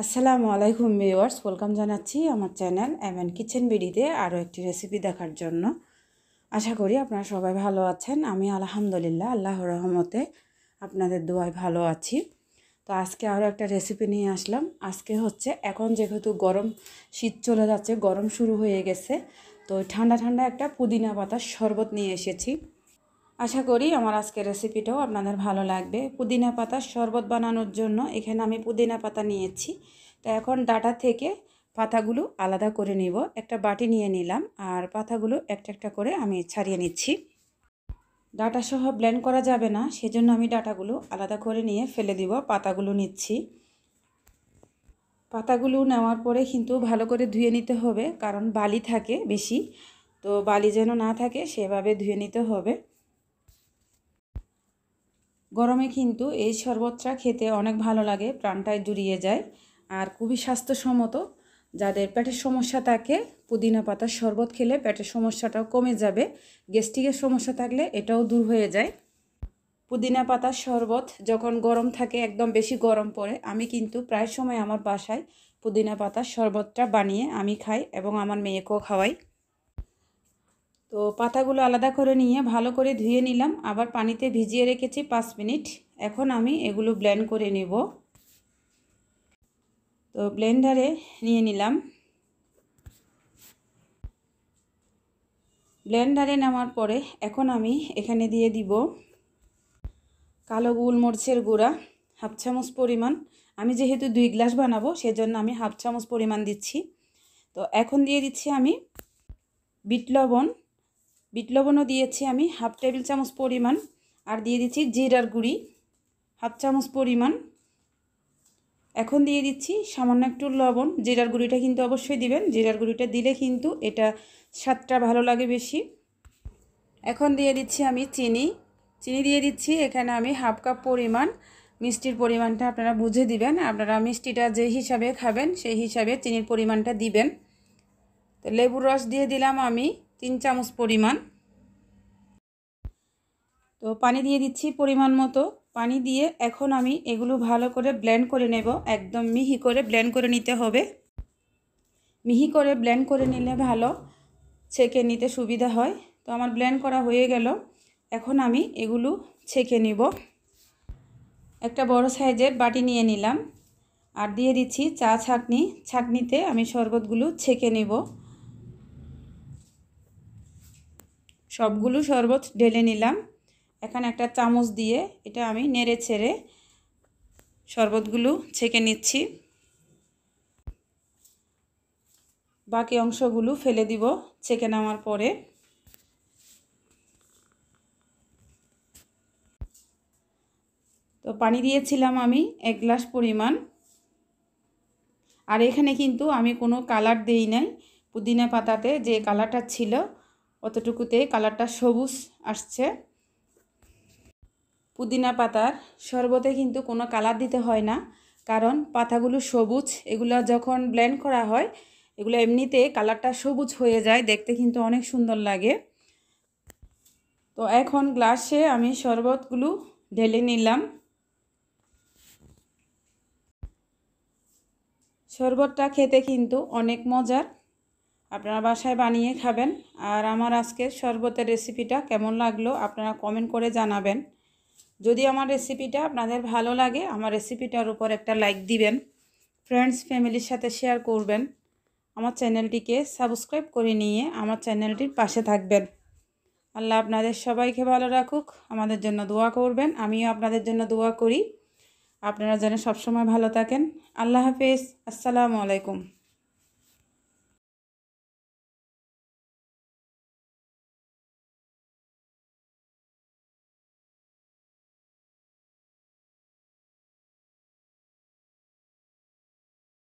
আসসালামু আলাইকুম viewers welcome জানাচ্ছি আমার চ্যানেল এমএন কিচেন বিডিতে আরও একটি রেসিপি দেখার জন্য আশা করি আপনারা সবাই ভালো আছেন আমি আলহামদুলিল্লাহ আল্লাহ রহমতে আপনাদের দোয়ায় ভালো আছি তো আজকে আরও একটা রেসিপি নিয়ে আসলাম আজকে হচ্ছে এখন যেহেতু গরম শীত চলে যাচ্ছে গরম শুরু হয়ে গেছে তো ঠান্ডা ঠান্ডা একটা পুদিনা পাতার শরবত নিয়ে এসেছি আশা করি আমার আজকের রেসিপিটাও আপনাদের ভালো লাগবে পুদিনা পাতা শরবত বানানোর জন্য এখানে আমি পুদিনা পাতা নিয়েছি তো এখন ডাটা থেকে পাতাগুলো আলাদা করে নিব একটা বাটি নিয়ে নিলাম আর পাতাগুলো একটা একটা করে আমি ছাড়িয়ে নিচ্ছি ডাটা সহ ব্লেন্ড করা যাবে না সেজন্য আমি ডাটাগুলো আলাদা করে নিয়ে ফেলে দিব পাতাগুলো নিচ্ছি পাতাগুলো নেওয়ার পরে কিন্তু ভালো করে ধুয়ে নিতে হবে কারণ বালি থাকে বেশি তো বালি যেন না থাকে সেভাবে ধুয়ে নিতে হবে গরমে কিন্তু এই শরবতটা খেতে অনেক ভালো লাগে প্রাণটায় জুড়িয়ে যায় আর খুবই স্বাস্থ্যসম্মত যাদের পেটের সমস্যা থাকে পুদিনা পাতার শরবত খেলে পেটের সমস্যাটাও কমে যাবে গ্যাস্ট্রিকের সমস্যা থাকলে এটাও দূর হয়ে যায় পুদিনা পাতার শরবত যখন গরম থাকে একদম বেশি গরম পড়ে আমি কিন্তু প্রায় সময় আমার বাসায় পুদিনা পাতার শরবতটা বানিয়ে আমি খাই এবং আমার মেয়েকেও খাওয়াই তো পাতাগুলো আলাদা করে নিয়ে ভালো করে ধুয়ে নিলাম আবার পানিতে ভিজিয়ে রেখেছি পাঁচ মিনিট এখন আমি এগুলো ব্লেন্ড করে নেব তো ব্লেন্ডারে নিয়ে নিলাম ব্লেন্ডারে নামার পরে এখন আমি এখানে দিয়ে দিব কালো মরচের গুঁড়া হাফ চামচ পরিমাণ আমি যেহেতু দুই গ্লাস বানাবো সেজন্য আমি হাফ চামচ পরিমাণ দিচ্ছি তো এখন দিয়ে দিচ্ছি আমি বিট লবণ বিট লবণও দিয়েছি আমি হাফ টেবিল চামচ পরিমাণ আর দিয়ে দিচ্ছি জিরার গুঁড়ি হাফ চামচ পরিমাণ এখন দিয়ে দিচ্ছি সামান্য একটু লবণ জিরার গুঁড়িটা কিন্তু অবশ্যই দিবেন জিরার গুঁড়িটা দিলে কিন্তু এটা স্বাদটা ভালো লাগে বেশি এখন দিয়ে দিচ্ছি আমি চিনি চিনি দিয়ে দিচ্ছি এখানে আমি হাফ কাপ পরিমাণ মিষ্টির পরিমাণটা আপনারা বুঝে দিবেন আপনারা মিষ্টিটা যে হিসাবে খাবেন সেই হিসাবে চিনির পরিমাণটা দিবেন তো লেবুর রস দিয়ে দিলাম আমি তিন চামচ পরিমাণ তো পানি দিয়ে দিচ্ছি পরিমাণ মতো পানি দিয়ে এখন আমি এগুলো ভালো করে ব্লেন্ড করে নেব একদম মিহি করে ব্লেন্ড করে নিতে হবে মিহি করে ব্লেন্ড করে নিলে ভালো ছেঁকে নিতে সুবিধা হয় তো আমার ব্লেন্ড করা হয়ে গেল এখন আমি এগুলো ছেঁকে নিব একটা বড় সাইজের বাটি নিয়ে নিলাম আর দিয়ে দিচ্ছি চা ছাকনি ছাকনিতে আমি শরবতগুলো ছেঁকে নেবো সবগুলো শরবত ঢেলে নিলাম এখানে একটা চামচ দিয়ে এটা আমি নেড়ে ছেড়ে শরবতগুলো ছেঁকে নিচ্ছি বাকি অংশগুলো ফেলে দিব ছেঁকে নেওয়ার পরে তো পানি দিয়েছিলাম আমি এক গ্লাস পরিমাণ আর এখানে কিন্তু আমি কোনো কালার দেই নাই পুদিনা পাতাতে যে কালারটা ছিল অতটুকুতেই কালারটা সবুজ আসছে পুদিনা পাতার শরবতে কিন্তু কোনো কালার দিতে হয় না কারণ পাতাগুলো সবুজ এগুলো যখন ব্লেন্ড করা হয় এগুলো এমনিতে কালারটা সবুজ হয়ে যায় দেখতে কিন্তু অনেক সুন্দর লাগে তো এখন গ্লাসে আমি শরবতগুলো ঢেলে নিলাম শরবতটা খেতে কিন্তু অনেক মজার আপনারা বাসায় বানিয়ে খাবেন আর আমার আজকের শরবতের রেসিপিটা কেমন লাগলো আপনারা কমেন্ট করে জানাবেন যদি আমার রেসিপিটা আপনাদের ভালো লাগে আমার রেসিপিটার উপর একটা লাইক দিবেন ফ্রেন্ডস ফ্যামিলির সাথে শেয়ার করবেন আমার চ্যানেলটিকে সাবস্ক্রাইব করে নিয়ে আমার চ্যানেলটির পাশে থাকবেন আল্লাহ আপনাদের সবাইকে ভালো রাখুক আমাদের জন্য দোয়া করবেন আমিও আপনাদের জন্য দোয়া করি আপনারা যেন সবসময় ভালো থাকেন আল্লাহ হাফেজ আসসালামু আলাইকুম